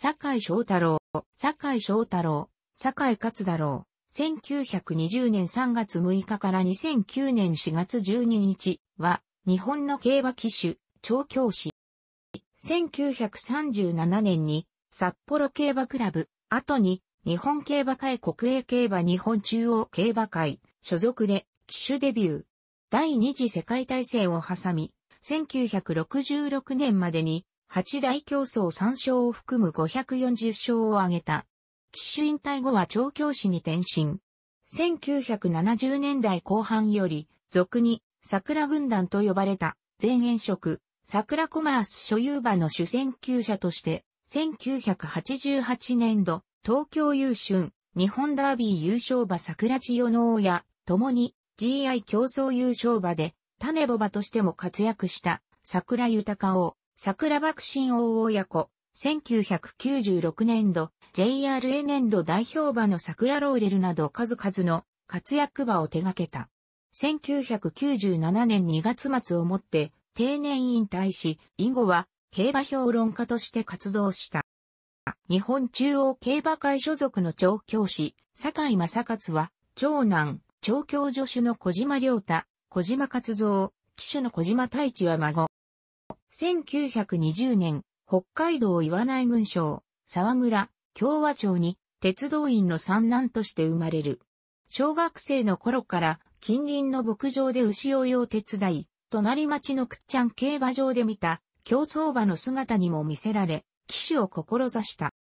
坂井翔太郎、坂井翔太郎、坂井勝太郎、1920年3月6日から2009年4月12日は、日本の競馬騎手、調教師。1937年に、札幌競馬クラブ、後に、日本競馬会国営競馬日本中央競馬会、所属で、騎手デビュー。第二次世界大戦を挟み、1966年までに八大競争三勝を含む540勝を挙げた。騎手引退後は調教師に転身。1970年代後半より、俗に桜軍団と呼ばれた前園職、桜コマース所有馬の主戦級者として、1988年度、東京優春、日本ダービー優勝馬桜千代の親、共に GI 競争優勝馬で、種ボ馬としても活躍した桜豊を、桜爆心王親子、1996年度、JRA 年度代表馬の桜ローレルなど数々の活躍馬を手掛けた。1997年2月末をもって定年引退し、以後は競馬評論家として活動した。日本中央競馬会所属の調教師、坂井正勝は、長男、調教助手の小島良太、小島勝造、騎手の小島太一は孫。1920年、北海道岩内郡省、沢村、共和町に、鉄道員の三男として生まれる。小学生の頃から近隣の牧場で牛追いを手伝い、隣町のくっちゃん競馬場で見た競走馬の姿にも見せられ、騎手を志した。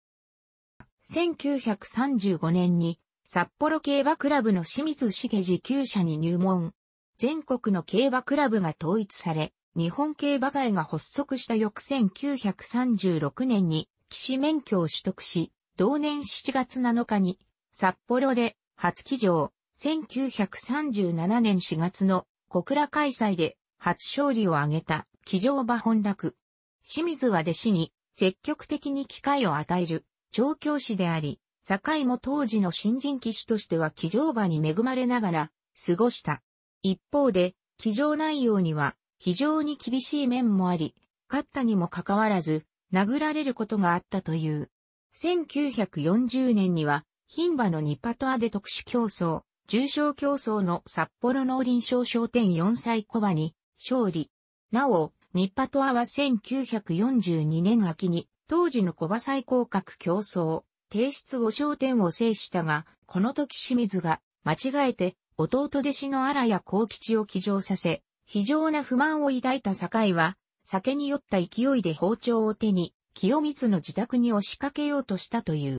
1935年に札幌競馬クラブの清水茂持久社に入門。全国の競馬クラブが統一され、日本競馬会が発足した翌1936年に騎士免許を取得し、同年7月7日に札幌で初騎乗、1937年4月の小倉開催で初勝利を挙げた騎乗馬本落。清水は弟子に積極的に機会を与える調教師であり、堺も当時の新人騎士としては騎乗馬に恵まれながら過ごした。一方で、騎乗内容には非常に厳しい面もあり、勝ったにもかかわらず、殴られることがあったという。1940年には、牝馬のニパトアで特殊競争、重賞競争の札幌農林賞商店4歳小馬に勝利。なお、ニパトアは1942年秋に、当時の小馬最高格競争、提出5商店を制したが、この時清水が、間違えて、弟弟子の荒谷幸吉を騎乗させ、非常な不満を抱いた堺は、酒に酔った勢いで包丁を手に、清光の自宅に押しかけようとしたという。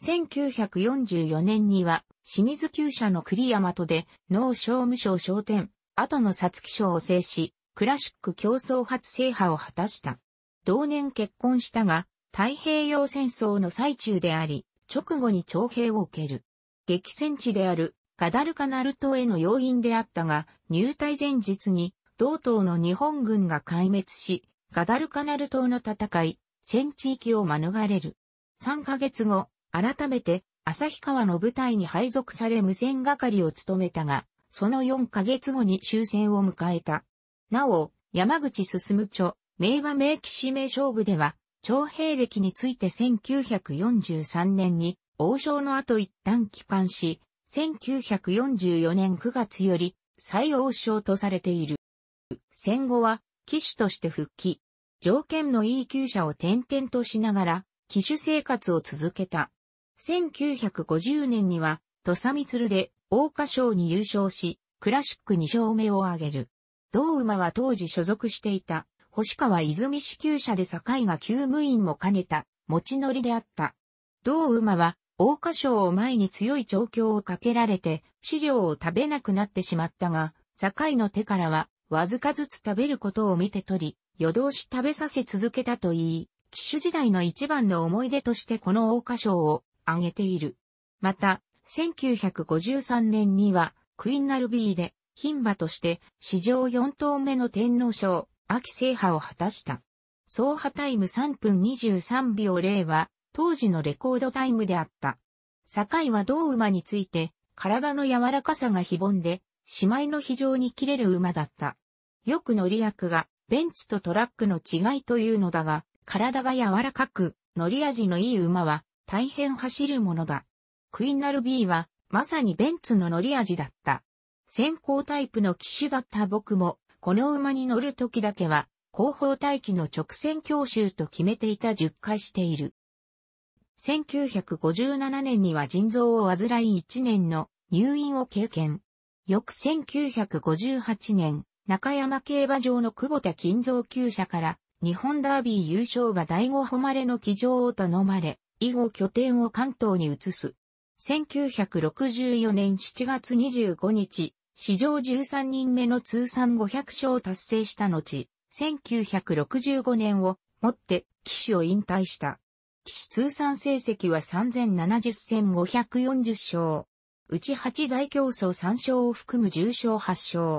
1944年には、清水旧社の栗山とで、農商務省商店、後の皐月賞を制し、クラシック競争初制覇を果たした。同年結婚したが、太平洋戦争の最中であり、直後に徴兵を受ける。激戦地であるガダルカナル島への要因であったが、入隊前日に、同島の日本軍が壊滅し、ガダルカナル島の戦い、戦地域を免れる。3ヶ月後、改めて、旭川の部隊に配属され無線係を務めたが、その4ヶ月後に終戦を迎えた。なお、山口進著、名和名騎士名勝負では、徴兵歴について1943年に、王将の後一旦帰還し、1944年9月より最王将とされている。戦後は騎手として復帰。条件のいい厩舎を転々としながら、騎手生活を続けた。1950年には、土佐光で、大花賞に優勝し、クラシック2勝目を挙げる。同馬は当時所属していた、星川泉支給車で境が急務員も兼ねた、持ち乗りであった。同馬は、大花賞を前に強い調教をかけられて、飼料を食べなくなってしまったが、堺の手からは、わずかずつ食べることを見て取り、夜通し食べさせ続けたといい、騎手時代の一番の思い出としてこの大花賞を挙げている。また、1953年には、クイーンナルビーで、牝馬として、史上4頭目の天皇賞、秋制覇を果たした。総派タイム3分23秒0は、当時のレコードタイムであった。堺は同馬について、体の柔らかさが非凡で、姉妹の非常に切れる馬だった。よく乗り役が、ベンツとトラックの違いというのだが、体が柔らかく、乗り味のいい馬は、大変走るものだ。クイナルビーは、まさにベンツの乗り味だった。先行タイプの騎手だった僕も、この馬に乗る時だけは、後方待機の直線強襲と決めていた10回している。1957年には腎臓を患い1年の入院を経験。翌1958年、中山競馬場の久保田金蔵厩舎から日本ダービー優勝馬第五誉れの騎乗を頼まれ、以後拠点を関東に移す。1964年7月25日、史上13人目の通算500勝を達成した後、1965年をもって騎手を引退した。騎士通算成績は3070戦540勝。うち8大競争3勝を含む重0勝8勝。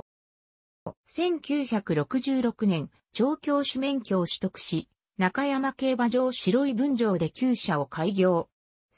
1966年、調教師免許を取得し、中山競馬場白い分場で旧社を開業。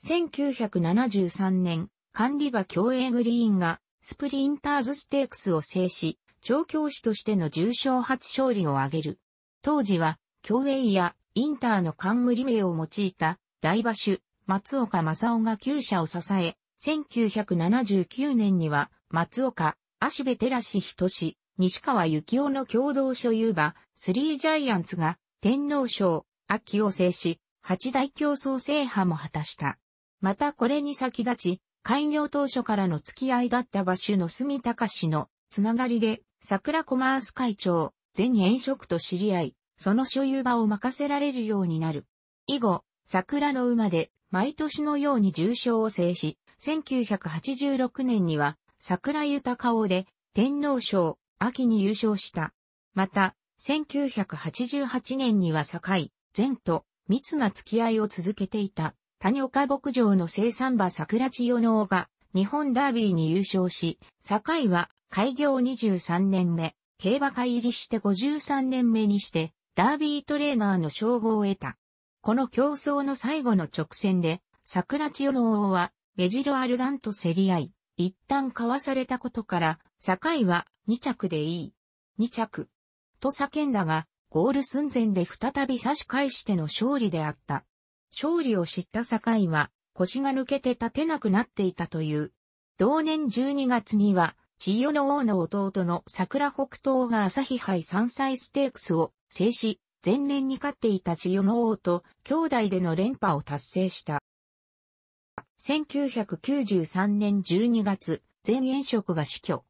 1973年、管理場競泳グリーンがスプリンターズステークスを制し、調教師としての重賞初勝利を挙げる。当時は、競泳やインターの冠名を用いた大馬主、松岡正夫が旧社を支え、1979年には松岡、足部寺氏仁志、西川幸雄の共同所有馬、スリージャイアンツが天皇賞、秋を制し、八大競争制覇も果たした。またこれに先立ち、開業当初からの付き合いだった馬主の住隆氏のつながりで、桜コマース会長、全演職と知り合い、その所有場を任せられるようになる。以後、桜の馬で毎年のように重賞を制し、1986年には桜豊王で天皇賞、秋に優勝した。また、1988年には堺、前と密な付き合いを続けていた、谷岡牧場の生産馬桜千代の王が日本ダービーに優勝し、堺は開業23年目、競馬会入りして53年目にして、ダービートレーナーの称号を得た。この競争の最後の直線で、桜千代の王は、メジロアルダンと競り合い、一旦交わされたことから、境は2着でいい。2着。と叫んだが、ゴール寸前で再び差し返しての勝利であった。勝利を知った境は、腰が抜けて立てなくなっていたという。同年12月には、千代の王の弟の桜北東が朝日杯山菜ステークスを制し、前年に勝っていた千代の王と兄弟での連覇を達成した。1993年12月、全円職が死去。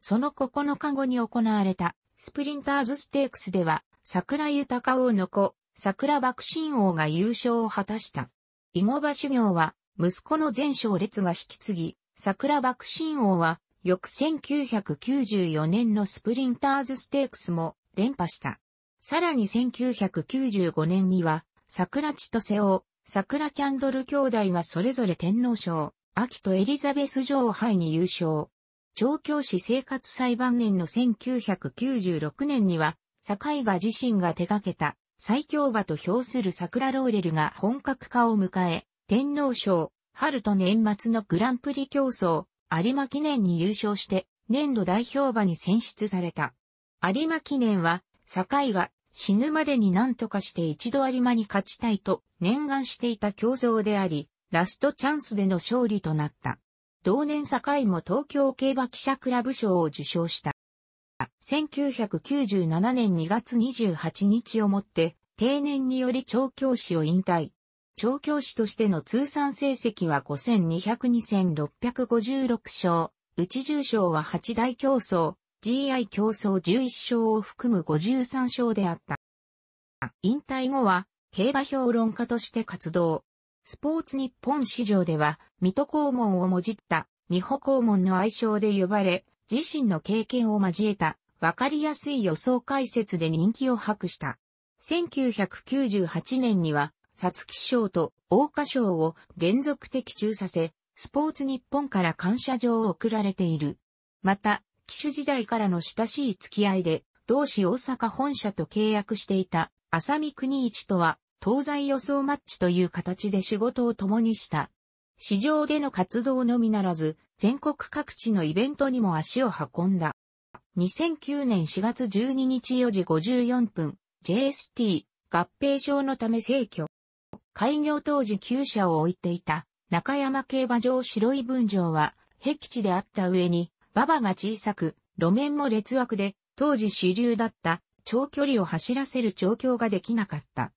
その9日後に行われたスプリンターズステークスでは、桜豊王の子、桜爆心王が優勝を果たした。囲碁場修行は、息子の前哨列が引き継ぎ、桜爆心王は、翌1994年のスプリンターズステークスも連覇した。さらに1995年には、桜千歳尾、桜キャンドル兄弟がそれぞれ天皇賞、秋とエリザベス女王杯に優勝。調教師生活裁判年の1996年には、井が自身が手掛けた、最強馬と評する桜ローレルが本格化を迎え、天皇賞、春と年末のグランプリ競争、有馬記念に優勝して年度代表馬に選出された。有馬記念は、堺が死ぬまでに何とかして一度有馬に勝ちたいと念願していた競争であり、ラストチャンスでの勝利となった。同年堺も東京競馬記者クラブ賞を受賞した。1997年2月28日をもって、定年により調教師を引退。調教師としての通算成績は5202,656勝、内重賞は8大競争、GI 競争11勝を含む53勝であった。引退後は、競馬評論家として活動。スポーツ日本史上では、水戸黄門をもじった、美穂黄門の愛称で呼ばれ、自身の経験を交えた、わかりやすい予想解説で人気を博した。1998年には、ツキ賞と大花賞を連続的中させ、スポーツ日本から感謝状を贈られている。また、騎手時代からの親しい付き合いで、同志大阪本社と契約していた、浅見国一とは、東西予想マッチという形で仕事を共にした。市場での活動のみならず、全国各地のイベントにも足を運んだ。2009年4月12日4時54分、JST 合併症のため逝去。開業当時旧車を置いていた中山競馬場白い分場は、僻地であった上に、馬場が小さく、路面も劣悪で、当時主流だった長距離を走らせる調教ができなかった。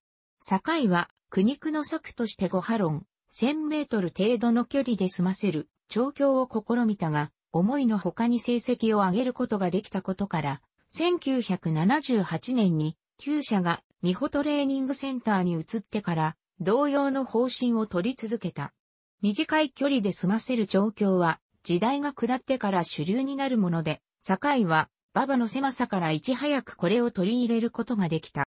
境は、苦肉の策としてご波論、1000メートル程度の距離で済ませる調教を試みたが、思いのほかに成績を上げることができたことから、1978年に、旧社が美穂トレーニングセンターに移ってから、同様の方針を取り続けた。短い距離で済ませる状況は、時代が下ってから主流になるもので、堺は、馬場の狭さからいち早くこれを取り入れることができた。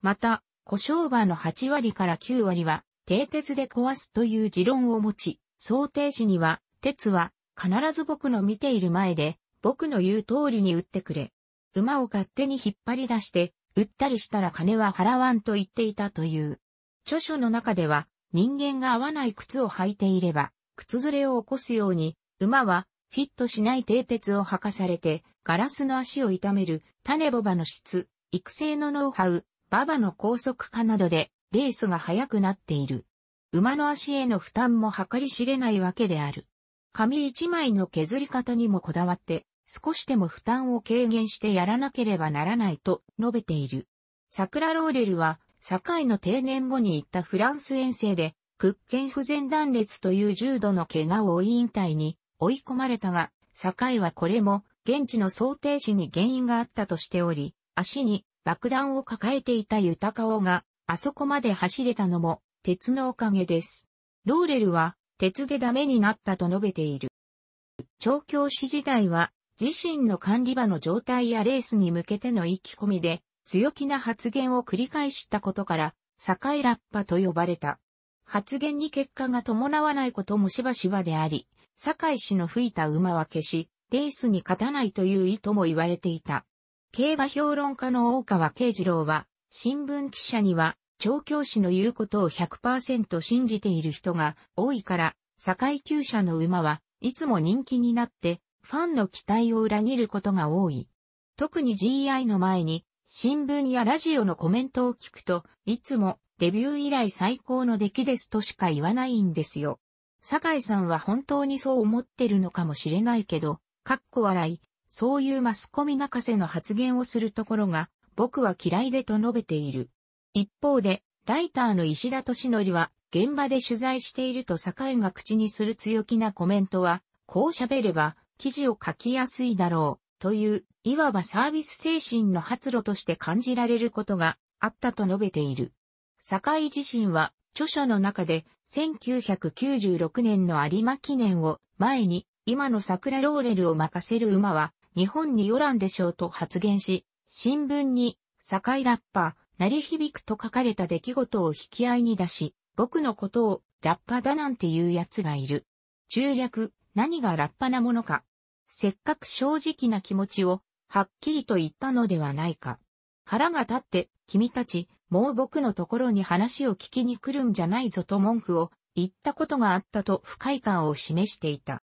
また、故障馬の8割から9割は、低鉄で壊すという持論を持ち、想定時には、鉄は、必ず僕の見ている前で、僕の言う通りに打ってくれ。馬を勝手に引っ張り出して、売ったりしたら金は払わんと言っていたという。著書の中では、人間が合わない靴を履いていれば、靴ずれを起こすように、馬はフィットしない蹄鉄を履かされて、ガラスの足を痛める、種ボバの質、育成のノウハウ、馬場の高速化などで、レースが速くなっている。馬の足への負担も計り知れないわけである。紙一枚の削り方にもこだわって、少しでも負担を軽減してやらなければならないと述べている。桜ローレルは堺の定年後に行ったフランス遠征で、屈腱不全断裂という重度の怪我を負い引退に追い込まれたが、堺はこれも現地の想定死に原因があったとしており、足に爆弾を抱えていた豊尾が、あそこまで走れたのも鉄のおかげです。ローレルは鉄でダメになったと述べている。調教師時代は自身の管理場の状態やレースに向けての意気込みで強気な発言を繰り返したことから、境ラッパと呼ばれた。発言に結果が伴わないこともしばしばであり、堺氏の吹いた馬は消し、レースに勝たないという意図も言われていた。競馬評論家の大川慶次郎は、新聞記者には、調教師の言うことを100%信じている人が多いから、堺厩舎の馬はいつも人気になって、ファンの期待を裏切ることが多い。特に GI の前に新聞やラジオのコメントを聞くと、いつもデビュー以来最高の出来ですとしか言わないんですよ。酒井さんは本当にそう思ってるのかもしれないけど、かっこ笑い、そういうマスコミ泣かせの発言をするところが、僕は嫌いでと述べている。一方で、ライターの石田敏則は、現場で取材していると酒井が口にする強気なコメントは、こう喋れば、記事を書きやすいだろう。という、いわばサービス精神の発露として感じられることがあったと述べている。堺自身は、著書の中で、1996年の有馬記念を前に、今の桜ローレルを任せる馬は、日本によらんでしょうと発言し、新聞に、堺ラッパー、鳴り響くと書かれた出来事を引き合いに出し、僕のことをラッパだなんて言う奴がいる。中略、何がラッパなものか、せっかく正直な気持ちを、はっきりと言ったのではないか。腹が立って、君たち、もう僕のところに話を聞きに来るんじゃないぞと文句を言ったことがあったと不快感を示していた。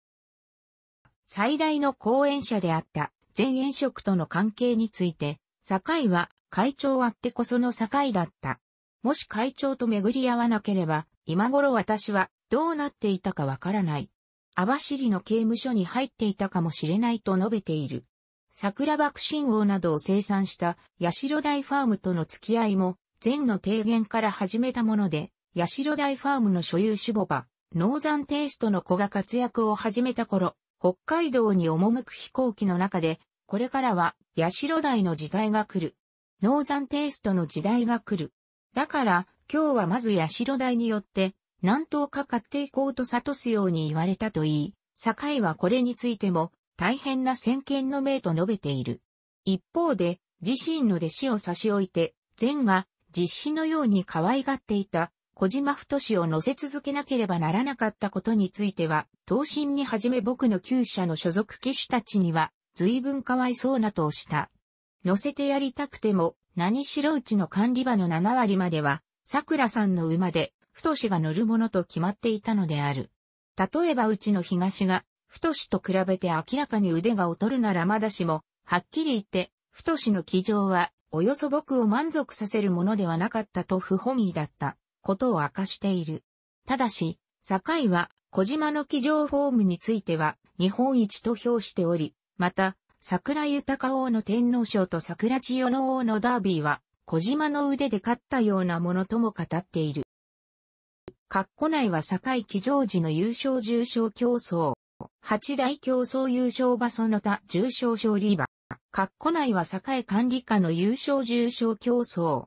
最大の講演者であった前演職との関係について、堺は会長あってこその堺だった。もし会長と巡り合わなければ、今頃私はどうなっていたかわからない。網走の刑務所に入っていたかもしれないと述べている。桜爆信号などを生産した八代大ファームとの付き合いも前の提言から始めたもので、八代大ファームの所有主母がノーザンテイストの子が活躍を始めた頃、北海道に赴く飛行機の中で、これからは八代大の時代が来る。ノーザンテイストの時代が来る。だから今日はまず八代大によって何頭か買っていこうと悟すように言われたといい、堺はこれについても大変な先見の命と述べている。一方で、自身の弟子を差し置いて、善が実施のように可愛がっていた小島太志を乗せ続けなければならなかったことについては、当身にはじめ僕の旧社の所属騎手たちには、随分かわいそうなとした。乗せてやりたくても、何しろうちの管理場の7割までは、桜さんの馬で、太が乗るものと決まっていたのである。例えばうちの東が、太と比べて明らかに腕が劣るならまだしも、はっきり言って、太の騎乗は、およそ僕を満足させるものではなかったと不本意だった、ことを明かしている。ただし、境は、小島の騎乗フォームについては、日本一と評しており、また、桜豊王の天皇賞と桜千代の王のダービーは、小島の腕で勝ったようなものとも語っている。括弧内は堺騎乗時の優勝重賞競争。八大競争優勝場その他重賞勝利場。括弧内は堺管理下の優勝重賞競争。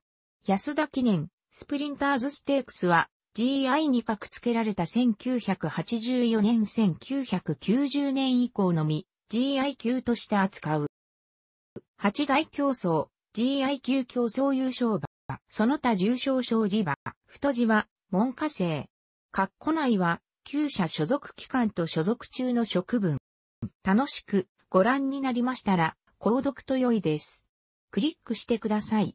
安田記念、スプリンターズステークスは GI に格付けられた1984年1990年以降のみ GI 級として扱う。八大競争、GI 級競争優勝馬、その他重賞勝利馬、太字は文科生。括弧内は、旧社所属機関と所属中の職分。楽しくご覧になりましたら、購読と良いです。クリックしてください。